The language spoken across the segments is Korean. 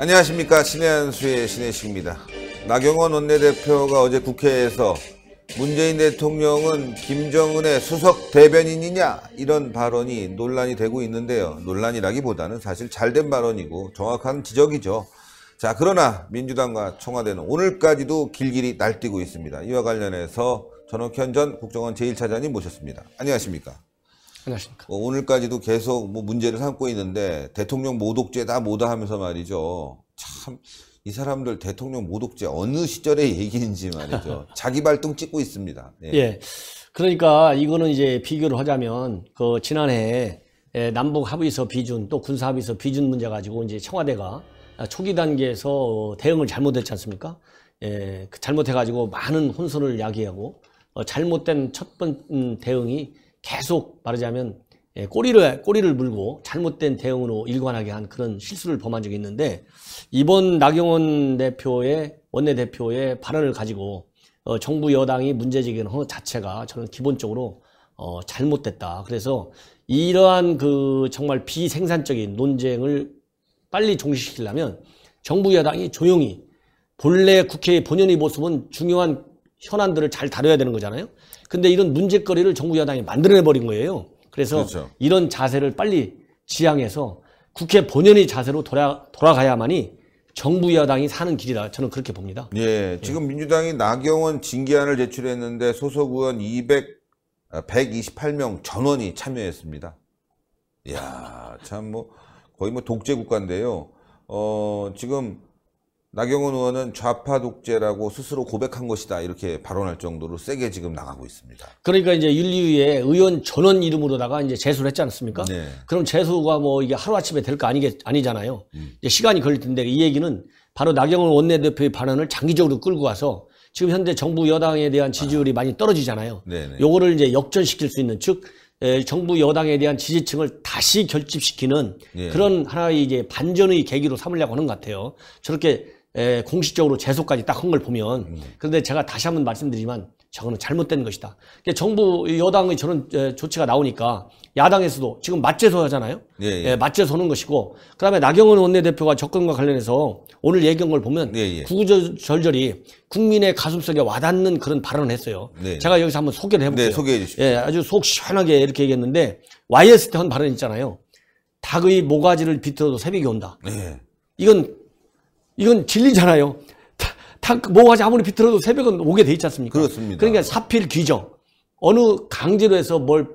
안녕하십니까 신해한수의 신해식입니다. 나경원 원내대표가 어제 국회에서 문재인 대통령은 김정은의 수석 대변인이냐 이런 발언이 논란이 되고 있는데요. 논란이라기보다는 사실 잘된 발언이고 정확한 지적이죠. 자 그러나 민주당과 청와대는 오늘까지도 길길이 날뛰고 있습니다. 이와 관련해서 전옥현 전 국정원 제1차장님 모셨습니다. 안녕하십니까? 안녕하십니까. 어, 뭐 오늘까지도 계속 뭐 문제를 삼고 있는데 대통령 모독죄다 뭐다 하면서 말이죠. 참 이 사람들 대통령 모독죄 어느 시절의 얘기인지 말이죠. 자기 발등 찍고 있습니다. 예. 예. 그러니까 이거는 이제 비교를 하자면 그 지난해 예, 남북 합의서 비준 또 군사 합의서 비준 문제 가지고 이제 청와대가 초기 단계에서 대응을 잘못했지 않습니까? 예, 그 잘못해가지고 많은 혼선을 야기하고 어, 잘못된 첫번 음, 대응이 계속 말하자면 예, 꼬리를 꼬리를 물고 잘못된 대응으로 일관하게 한 그런 실수를 범한 적이 있는데 이번 나경원 대표의 원내 대표의 발언을 가지고 어, 정부 여당이 문제제기는 자체가 저는 기본적으로 어, 잘못됐다. 그래서 이러한 그 정말 비생산적인 논쟁을 빨리 종식시키려면 정부 여당이 조용히 본래 국회의 본연의 모습은 중요한 현안들을 잘 다뤄야 되는 거잖아요. 근데 이런 문제거리를 정부 여당이 만들어내 버린 거예요. 그래서 그렇죠. 이런 자세를 빨리 지향해서 국회 본연의 자세로 돌아, 돌아가야만이 정부 여당이 사는 길이다. 저는 그렇게 봅니다. 예, 예. 지금 민주당이 나경원 징계안을 제출했는데 소속 의원 200 128명 아, 전원이 참여했습니다. 이야, 참 뭐 거의 뭐 독재 국가인데요. 어, 지금 나경원 의원은 좌파 독재라고 스스로 고백한 것이다 이렇게 발언할 정도로 세게 지금 나가고 있습니다. 그러니까 이제 윤리위에 의원 전원 이름으로다가 이제 제소를 했지 않습니까? 네. 그럼 제소가 뭐 이게 하루 아침에 될 거 아니게 아니잖아요. 음. 이제 시간이 걸릴 텐데 이 얘기는 바로 나경원 원내대표의 발언을 장기적으로 끌고 와서 지금 현재 정부 여당에 대한 지지율이 아. 많이 떨어지잖아요. 네네. 네. 요거를 이제 역전시킬 수 있는 즉 정부 여당에 대한 지지층을 다시 결집시키는 예. 그런 하나의 이제 반전의 계기로 삼으려고 하는 것 같아요. 저렇게 에, 예, 공식적으로 재소까지 딱 한 걸 보면 음. 그런데 제가 다시 한번 말씀드리지만 저거는 잘못된 것이다. 그러니까 정부 여당의 저런 에, 예, 조치가 나오니까 야당에서도 지금 맞재소 하잖아요. 예, 예. 예, 맞재소는 것이고 그다음에 나경원 원내대표가 접근과 관련해서 오늘 얘기한 걸 보면 예, 예. 구구절절히 국민의 가슴속에 와닿는 그런 발언을 했어요. 네. 제가 여기서 한번 소개를 해볼게요. 네, 소개해 주십시오. 예, 아주 속 시원하게 이렇게 얘기했는데 YS 때 한 발언 있잖아요. 닭의 모가지를 비틀어도 새벽이 온다. 이건 이건 진리잖아요. 뭐가지 아무리 비틀어도 새벽은 오게 돼 있지 않습니까? 그렇습니다. 그러니까 사필 귀정. 어느 강제로 해서 뭘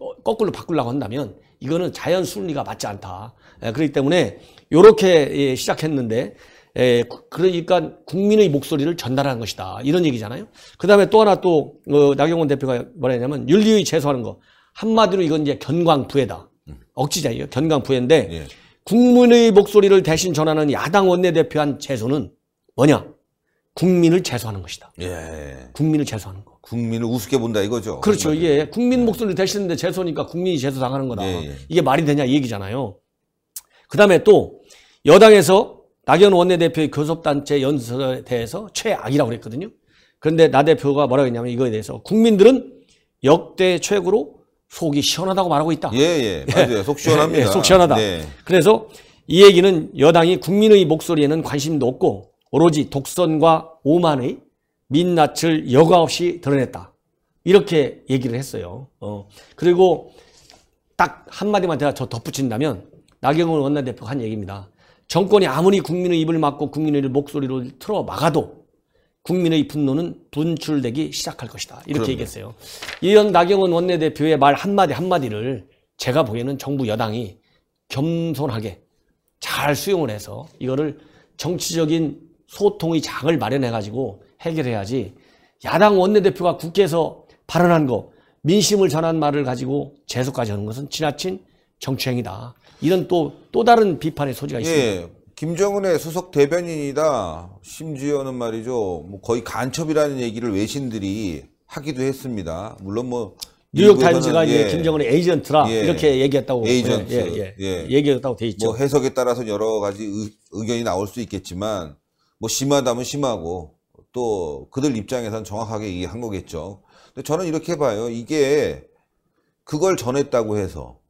어, 거꾸로 바꾸려고 한다면 이거는 자연 순리가 맞지 않다. 예, 그렇기 때문에 이렇게 예, 시작했는데 예, 그러니까 국민의 목소리를 전달하는 것이다. 이런 얘기잖아요. 그다음에 또 하나 또 어, 나경원 대표가 뭐냐면 라했 윤리의 재소하는 거. 한마디로 이건 이제 견광부회다. 음. 억지자예요. 견광부회인데 예. 국민의 목소리를 대신 전하는 야당 원내대표 한 재소는 뭐냐? 국민을 재소하는 것이다. 예. 국민을 재소하는 거. 국민을 우습게 본다 이거죠. 그렇죠. 이게 예. 예. 국민 목소리 를대신하는데 재소니까 국민이 재소 당하는 거다. 예, 예. 이게 말이 되냐 이 얘기잖아요. 그다음에 또 여당에서 나경원 원내대표의 교섭단체 연설에 대해서 최악이라고 그랬거든요. 그런데 나 대표가 뭐라고 했냐면 이거에 대해서 국민들은 역대 최고로 속이 시원하다고 말하고 있다. 예, 예. 맞아요. 예. 속 시원합니다. 예, 예, 속 시원하다. 네. 그래서 이 얘기는 여당이 국민의 목소리에는 관심도 없고 오로지 독선과 오만의 민낯을 여과 없이 드러냈다. 이렇게 얘기를 했어요. 어. 그리고 딱 한마디만 제가 저 덧붙인다면 나경원 원내대표가 한 얘기입니다. 정권이 아무리 국민의 입을 막고 국민의 목소리를 틀어 막아도 국민의 분노는 분출되기 시작할 것이다. 이렇게 그럼요. 얘기했어요. 이영 나경원 원내대표의 말 한마디 한마디를 제가 보기에는 정부 여당이 겸손하게 잘 수용을 해서 이거를 정치적인 소통의 장을 마련해 가지고 해결해야지 야당 원내대표가 국회에서 발언한 거 민심을 전한 말을 가지고 재수까지 하는 것은 지나친 정치행위다. 이런 또 또 다른 비판의 소지가 예. 있습니다. 예. 김정은의 수석 대변인이다. 심지어는 말이죠. 뭐 거의 간첩이라는 얘기를 외신들이 하기도 했습니다. 물론 뭐 뉴욕 타임즈가 예. 김정은의 에이전트라 예. 이렇게 얘기했다고 에이전트 예, 예, 예. 얘기했다고 돼 있죠. 뭐 해석에 따라서 여러 가지 의, 의견이 나올 수 있겠지만 뭐 심하다면 심하고 또 그들 입장에선 정확하게 얘기한 거겠죠. 근데 저는 이렇게 봐요. 이게 그걸 전했다고 해서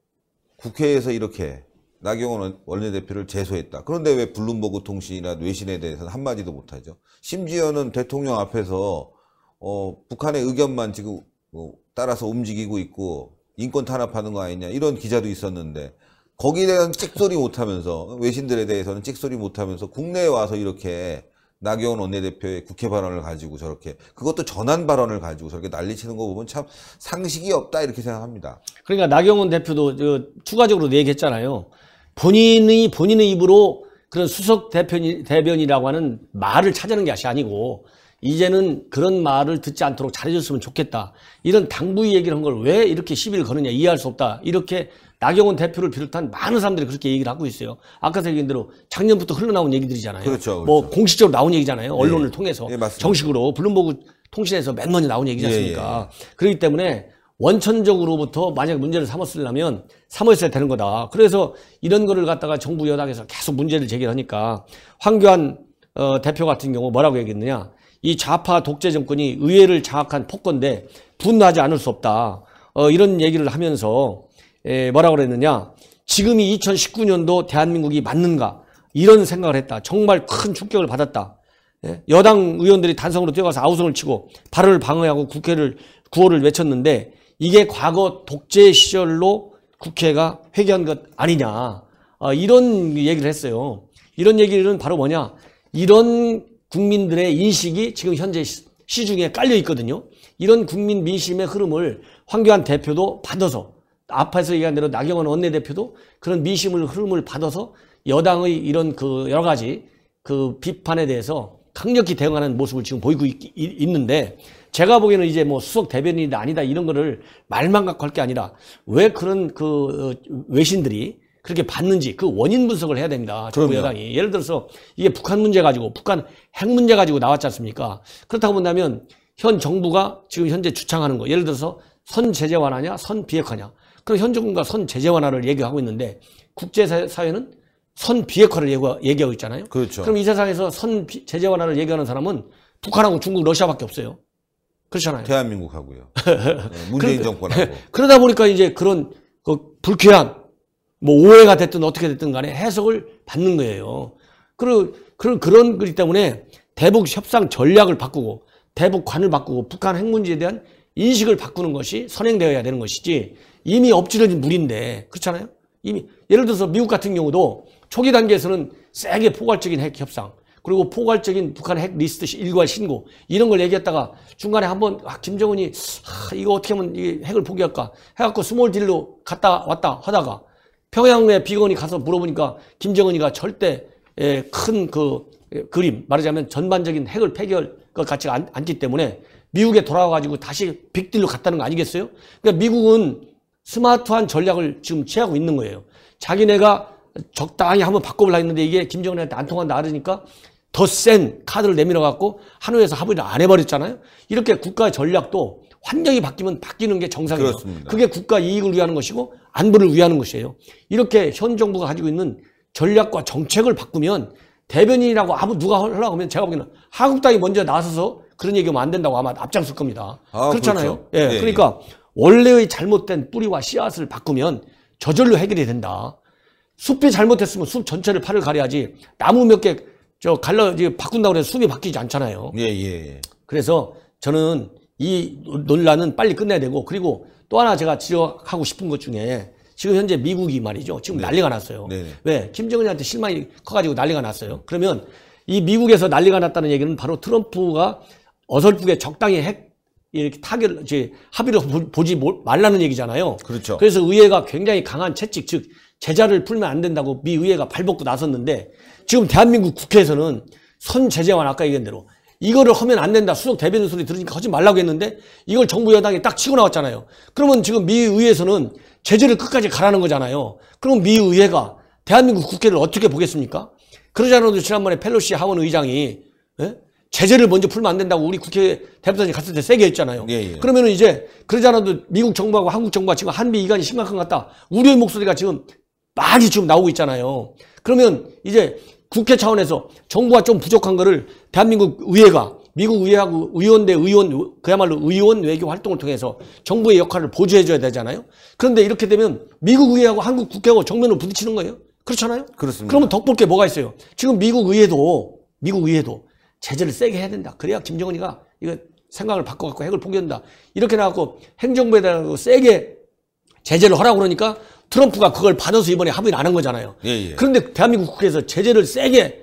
국회에서 이렇게 나경원 원내대표를 제소했다. 그런데 왜 블룸버그 통신이나 외신에 대해서는 한마디도 못하죠. 심지어는 대통령 앞에서 어, 북한의 의견만 지금 어, 따라서 움직이고 있고 인권 탄압하는 거 아니냐 이런 기자도 있었는데 거기에 대한 찍소리 못하면서 외신들에 대해서는 찍소리 못하면서 국내에 와서 이렇게 나경원 원내대표의 국회 발언을 가지고 저렇게 그것도 전환 발언을 가지고 저렇게 난리치는 거 보면 참 상식이 없다 이렇게 생각합니다. 그러니까 나경원 대표도 추가적으로 얘기했잖아요. 본인의 본인의 입으로 그런 수석 대변이, 대변이라고 하는 말을 찾아는 것이 아니고 이제는 그런 말을 듣지 않도록 잘해줬으면 좋겠다. 이런 당부의 얘기를 한 걸 왜 이렇게 시비를 거느냐 이해할 수 없다. 이렇게 나경원 대표를 비롯한 많은 사람들이 그렇게 얘기를 하고 있어요. 아까 얘기한 대로 작년부터 흘러나온 얘기들이잖아요. 그렇죠, 그렇죠. 뭐 공식적으로 나온 얘기잖아요. 예. 언론을 네. 통해서 네, 정식으로 블룸버그 통신에서 맨 먼저 나온 얘기지 예, 않습니까? 네, 그렇기 때문에 원천적으로부터 만약 문제를 삼았으려면 삼았어야 되는 거다. 그래서 이런 거를 갖다가 정부 여당에서 계속 문제를 제기하니까 황교안 어, 대표 같은 경우 뭐라고 얘기했느냐. 이 좌파 독재 정권이 의회를 장악한 폭건데 분노하지 않을 수 없다. 어, 이런 얘기를 하면서 에, 뭐라고 그랬느냐. 지금이 2019년도 대한민국이 맞는가. 이런 생각을 했다. 정말 큰 충격을 받았다. 예? 여당 의원들이 단성으로 뛰어가서 아우성을 치고 발언을 방어하고 국회를 구호를 외쳤는데 이게 과거 독재 시절로 국회가 회귀한 것 아니냐 어, 이런 얘기를 했어요. 이런 얘기는 바로 뭐냐 이런 국민들의 인식이 지금 현재 시중에 깔려 있거든요. 이런 국민 민심의 흐름을 황교안 대표도 받아서 앞에서 얘기한 대로 나경원 원내대표도 그런 민심을 흐름을 받아서 여당의 이런 그 여러 가지 그 비판에 대해서 강력히 대응하는 모습을 지금 보이고 있, 있는데 제가 보기에는 이제 뭐 수석 대변인이 아니다 이런 거를 말만 갖고 할 게 아니라 왜 그런 그 어, 외신들이 그렇게 봤는지 그 원인 분석을 해야 됩니다. 정부 여당이. 예를 들어서 이게 북한 문제 가지고 북한 핵 문제 가지고 나왔지 않습니까? 그렇다고 본다면 현 정부가 지금 현재 주창하는 거 예를 들어서 선 제재 완화냐 선 비핵화냐 그럼 현 정부가 선 제재 완화를 얘기하고 있는데 국제사회는 선 비핵화를 얘기하고 있잖아요. 그렇죠. 그럼 이 세상에서 선 제재 완화를 얘기하는 사람은 북한하고 중국, 러시아밖에 없어요. 그렇잖아요. 대한민국하고요. 네, 문재인 그러니까 정권하고. 그러다 보니까 이제 그런 그 불쾌한 뭐 오해가 됐든 어떻게 됐든 간에 해석을 받는 거예요. 그런 그런 그런 거기 때문에 대북 협상 전략을 바꾸고 대북관을 바꾸고 북한 핵 문제에 대한 인식을 바꾸는 것이 선행되어야 되는 것이지 이미 엎질러진 물인데 그렇잖아요. 이미 예를 들어서 미국 같은 경우도 초기 단계에서는 세게 포괄적인 핵 협상 그리고 포괄적인 북한 핵 리스트 일괄 신고 이런 걸 얘기했다가 중간에 한번 아, 김정은이 아, 이거 어떻게 하면 이 핵을 포기할까 해갖고 스몰 딜로 갔다 왔다 하다가 평양에 비건이 가서 물어보니까 김정은이가 절대 예, 큰그 예, 그림 말하자면 전반적인 핵을 폐기할 것 같지가 않, 않기 때문에 미국에 돌아와가지고 다시 빅딜로 갔다는 거 아니겠어요? 그러니까 미국은 스마트한 전략을 지금 취하고 있는 거예요. 자기네가 적당히 한번 바꿔보려 했는데 이게 김정은한테 안 통한다 그러니까 더센 카드를 내밀어 갖고 한우에서 합의를 안 해버렸잖아요. 이렇게 국가의 전략도 환경이 바뀌면 바뀌는 게 정상이에요. 그렇습니다. 그게 국가 이익을 위하는 것이고 안보를 위하는 것이에요. 이렇게 현 정부가 가지고 있는 전략과 정책을 바꾸면 대변인이라고 아무 누가 하려고 하면 제가 보기에는 한국당이 먼저 나서서 그런 얘기하면 안 된다고 아마 앞장설 겁니다. 아, 그렇죠. 그렇잖아요. 그렇죠 예, 예, 그러니까 예. 원래의 잘못된 뿌리와 씨앗을 바꾸면 저절로 해결이 된다. 숲이 잘못했으면 숲 전체를 팔을 가려야지 나무 몇개 저 갈라 이제 바꾼다고 해서 숨이 바뀌지 않잖아요. 예, 예, 예. 그래서 저는 이 논란은 빨리 끝내야 되고 그리고 또 하나 제가 지적하고 싶은 것 중에 지금 현재 미국이 말이죠. 지금 네. 난리가 났어요. 네. 왜? 김정은이한테 실망이 커가지고 난리가 났어요. 그러면 이 미국에서 난리가 났다는 얘기는 바로 트럼프가 어설프게 적당히 핵 이렇게 타결 이제 합의를 보지 말라는 얘기잖아요. 그렇죠. 그래서 의회가 굉장히 강한 채찍 즉 제자를 풀면 안 된다고 미 의회가 발벗고 나섰는데 지금 대한민국 국회에서는 선 제재와 아까 얘기한 대로 이거를 하면 안 된다. 수석 대변인 소리 들으니까 하지 말라고 했는데 이걸 정부 여당이 딱 치고 나왔잖아요. 그러면 지금 미 의회에서는 제재를 끝까지 가라는 거잖아요. 그럼 미 의회가 대한민국 국회를 어떻게 보겠습니까? 그러지 않아도 지난번에 펠로시 하원 의장이 에? 예? 제재를 먼저 풀면 안 된다고 우리 국회 대표단이 갔을 때 세게 했잖아요. 예, 예. 그러면 은 이제 그러지 않아도 미국 정부하고 한국 정부가 지금 한미 이간이 심각한 것 같다. 우려의 목소리가 지금 많이 지금 나오고 있잖아요. 그러면 이제 국회 차원에서 정부가 좀 부족한 거를 대한민국 의회가 미국 의회하고 의원대 의원 그야말로 의원 외교 활동을 통해서 정부의 역할을 보조해 줘야 되잖아요. 그런데 이렇게 되면 미국 의회하고 한국 국회하고 정면으로 부딪히는 거예요. 그렇잖아요. 그렇습니다. 그러면 덕볼 게 뭐가 있어요? 지금 미국 의회도 미국 의회도 제재를 세게 해야 된다. 그래야 김정은이가 이거 생각을 바꿔 갖고 핵을 포기한다. 이렇게 나갖고 행정부에 다가 세게 제재를 하라고 그러니까 트럼프가 그걸 받아서 이번에 합의를 안 한 거잖아요. 예, 예. 그런데 대한민국 국회에서 제재를 세게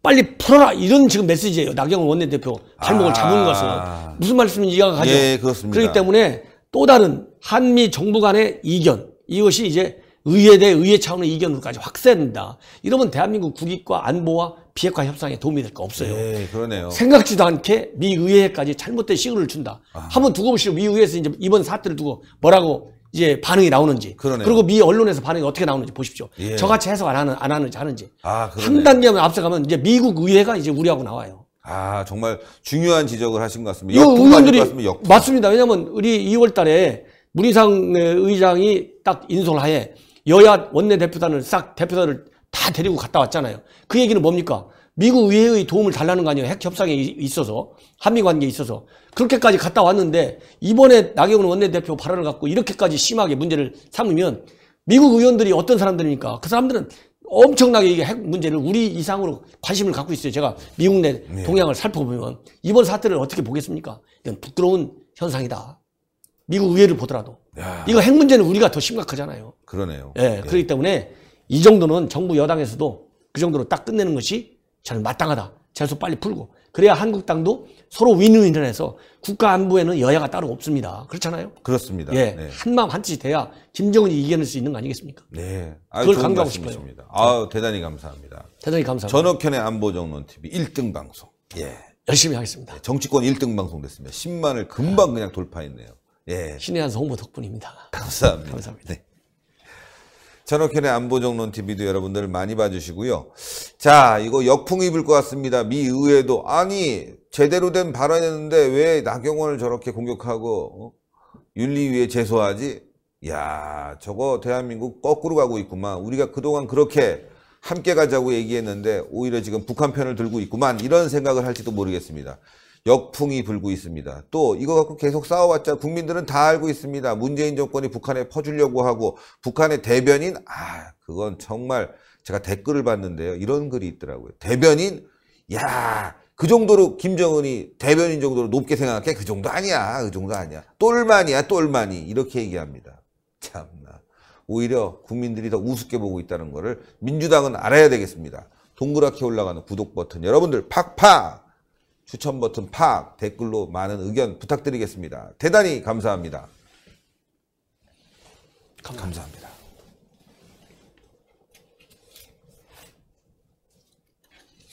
빨리 풀어라 이런 지금 메시지예요. 나경원 원내대표 발목을 아... 잡은 것은 무슨 말씀인지 이해가 가죠. 예, 그렇습니다. 그렇기 때문에 또 다른 한미 정부 간의 이견 이것이 이제 의회 대 의회 차원의 이견으로까지 확산된다. 이러면 대한민국 국익과 안보와 비핵화 협상에 도움이 될 거 없어요. 예, 그러네요. 생각지도 않게 미 의회까지 잘못된 시그널을 준다. 아. 한번 두고 보시죠. 미 의회에서 이제 이번 사태를 두고 뭐라고 이제 반응이 나오는지 그러네요. 그리고 미 언론에서 반응이 어떻게 나오는지 보십시오. 예. 저같이 해석 안 하는 안 하는지 하는지 아, 한 단계만 앞서가면 이제 미국 의회가 이제 우리하고 나와요. 아 정말 중요한 지적을 하신 것 같습니다. 역풍 아니 역풍. 맞습니다. 왜냐하면 우리 2월달에 문희상 의장이 딱 인솔하에 여야 원내 대표단을 싹 대표단을 다 데리고 갔다 왔잖아요. 그 얘기는 뭡니까? 미국 의회의 도움을 달라는 거 아니에요. 핵 협상에 있어서. 한미 관계에 있어서. 그렇게까지 갔다 왔는데 이번에 나경원 원내대표 발언을 갖고 이렇게까지 심하게 문제를 삼으면 미국 의원들이 어떤 사람들입니까? 그 사람들은 엄청나게 이게 핵 문제를 우리 이상으로 관심을 갖고 있어요. 제가 미국 내 네. 동향을 살펴보면 이번 사태를 어떻게 보겠습니까? 이건 부끄러운 현상이다. 미국 의회를 보더라도 야. 이거 핵 문제는 우리가 더 심각하잖아요. 그러네요. 예, 예. 그렇기 때문에 이 정도는 정부 여당에서도 그 정도로 딱 끝내는 것이 저는 마땅하다. 재수 빨리 풀고. 그래야 한국당도 서로 윈윈을 해서 국가 안보에는 여야가 따로 없습니다. 그렇잖아요. 그렇습니다. 예, 네. 한마음 한뜻이 돼야 김정은이 이겨낼 수 있는 거 아니겠습니까? 네. 아유, 그걸 강조하고 싶어요. 아, 대단히 감사합니다. 대단히 감사합니다. 전어현의 안보정론 TV 1등 방송. 예. 열심히 하겠습니다. 네, 정치권 1등 방송 됐습니다. 10만을 금방 그냥 돌파했네요. 예. 신의 한 홍보 덕분입니다. 감사합니다. 감사합니다. 네. 전옥현의 안보정론 TV도 여러분들 많이 봐주시고요. 자, 이거 역풍이 불 것 같습니다. 미 의회도 아니 제대로 된 발언이었는데 왜 나경원을 저렇게 공격하고 어? 윤리위에 제소하지? 야, 저거 대한민국 거꾸로 가고 있구만. 우리가 그동안 그렇게 함께 가자고 얘기했는데 오히려 지금 북한 편을 들고 있구만 이런 생각을 할지도 모르겠습니다. 역풍이 불고 있습니다. 또 이거 갖고 계속 싸워왔자 국민들은 다 알고 있습니다. 문재인 정권이 북한에 퍼주려고 하고 북한의 대변인 아 그건 정말 제가 댓글을 봤는데요. 이런 글이 있더라고요. 대변인 야 그 정도로 김정은이 대변인 정도로 높게 생각할 게그 정도 아니야. 그 정도 아니야. 똘마니야 똘마니 이렇게 얘기합니다. 참나. 오히려 국민들이 더 우습게 보고 있다는 거를 민주당은 알아야 되겠습니다. 동그랗게 올라가는 구독 버튼 여러분들 팍팍 추천 버튼 팍 댓글로 많은 의견 부탁드리겠습니다. 대단히 감사합니다. 감사합니다. 감사합니다.